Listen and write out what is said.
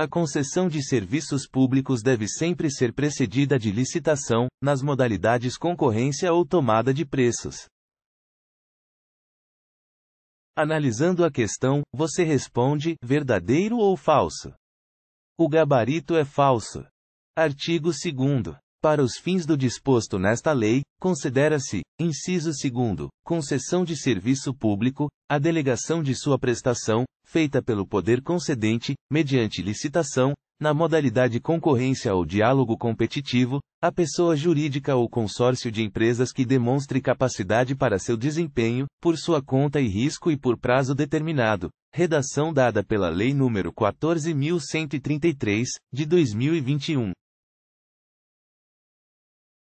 A concessão de serviços públicos deve sempre ser precedida de licitação, nas modalidades concorrência ou tomada de preços. Analisando a questão, você responde: verdadeiro ou falso? O gabarito é falso. Artigo 2. Para os fins do disposto nesta lei, considera-se, inciso 2, concessão de serviço público, a delegação de sua prestação, feita pelo poder concedente, mediante licitação, na modalidade concorrência ou diálogo competitivo, a pessoa jurídica ou consórcio de empresas que demonstre capacidade para seu desempenho, por sua conta e risco e por prazo determinado. Redação dada pela Lei nº 14.133, de 2021.